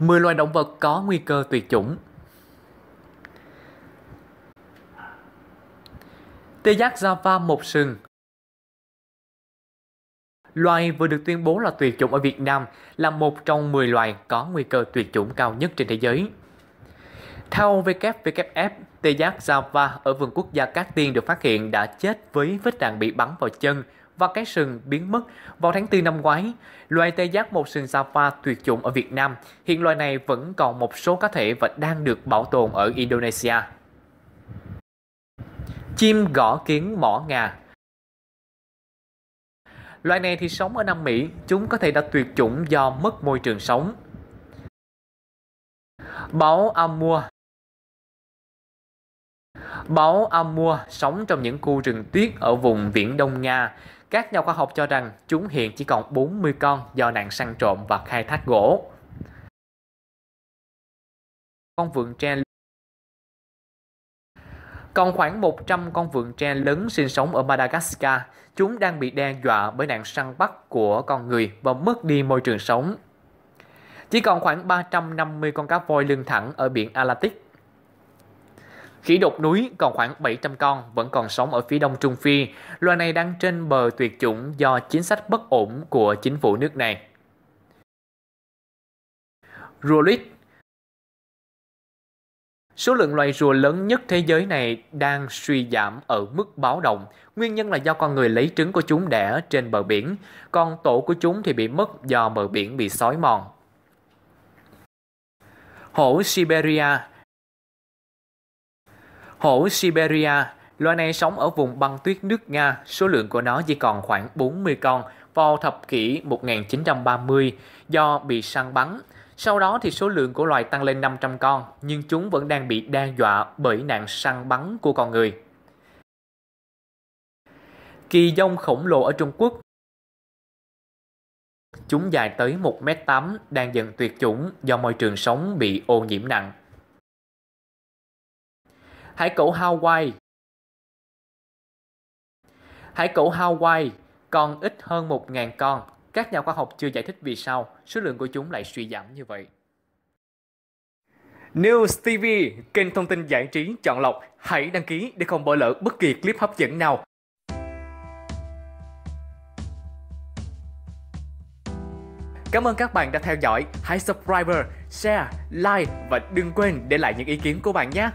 10 loài động vật có nguy cơ tuyệt chủng. Tê giác Java một sừng Loài vừa được tuyên bố là tuyệt chủng ở Việt Nam là một trong 10 loài có nguy cơ tuyệt chủng cao nhất trên thế giới. Theo WWF, tê giác Java ở vườn quốc gia Cát Tiên được phát hiện đã chết với vết đạn bị bắn vào chân và cái sừng biến mất vào tháng 4 năm ngoái. Loài tê giác một sừng Java tuyệt chủng ở Việt Nam, hiện loài này vẫn còn một số cá thể và đang được bảo tồn ở Indonesia. Chim gõ kiến mỏ ngà Loài này thì sống ở Nam Mỹ, chúng có thể đã tuyệt chủng do mất môi trường sống. Báo Amua Báu Amur sống trong những khu rừng tuyết ở vùng viễn Đông Nga. Các nhà khoa học cho rằng chúng hiện chỉ còn 40 con do nạn săn trộm và khai thác gỗ. Con vượn tre còn khoảng 100 con vượn tre lớn sinh sống ở Madagascar. Chúng đang bị đe dọa bởi nạn săn bắt của con người và mất đi môi trường sống. Chỉ còn khoảng 350 con cá voi lưng thẳng ở biển Atlantic Khỉ đột núi còn khoảng 700 con vẫn còn sống ở phía đông Trung Phi. Loài này đang trên bờ tuyệt chủng do chính sách bất ổn của chính phủ nước này. Rùa lít Số lượng loài rùa lớn nhất thế giới này đang suy giảm ở mức báo động. Nguyên nhân là do con người lấy trứng của chúng đẻ trên bờ biển, còn tổ của chúng thì bị mất do bờ biển bị xói mòn. Hổ Siberia Hổ Siberia, loài này sống ở vùng băng tuyết nước Nga, số lượng của nó chỉ còn khoảng 40 con vào thập kỷ 1930 do bị săn bắn. Sau đó thì số lượng của loài tăng lên 500 con, nhưng chúng vẫn đang bị đe dọa bởi nạn săn bắn của con người. Kỳ dông khổng lồ ở Trung Quốc Chúng dài tới 1m8 đang dần tuyệt chủng do môi trường sống bị ô nhiễm nặng. Hải cẩu Hawaii Hải cẩu Hawaii còn ít hơn 1.000 con. Các nhà khoa học chưa giải thích vì sao số lượng của chúng lại suy giảm như vậy. News TV, kênh thông tin giải trí chọn lọc. Hãy đăng ký để không bỏ lỡ bất kỳ clip hấp dẫn nào. Cảm ơn các bạn đã theo dõi. Hãy subscribe, share, like và đừng quên để lại những ý kiến của bạn nhé.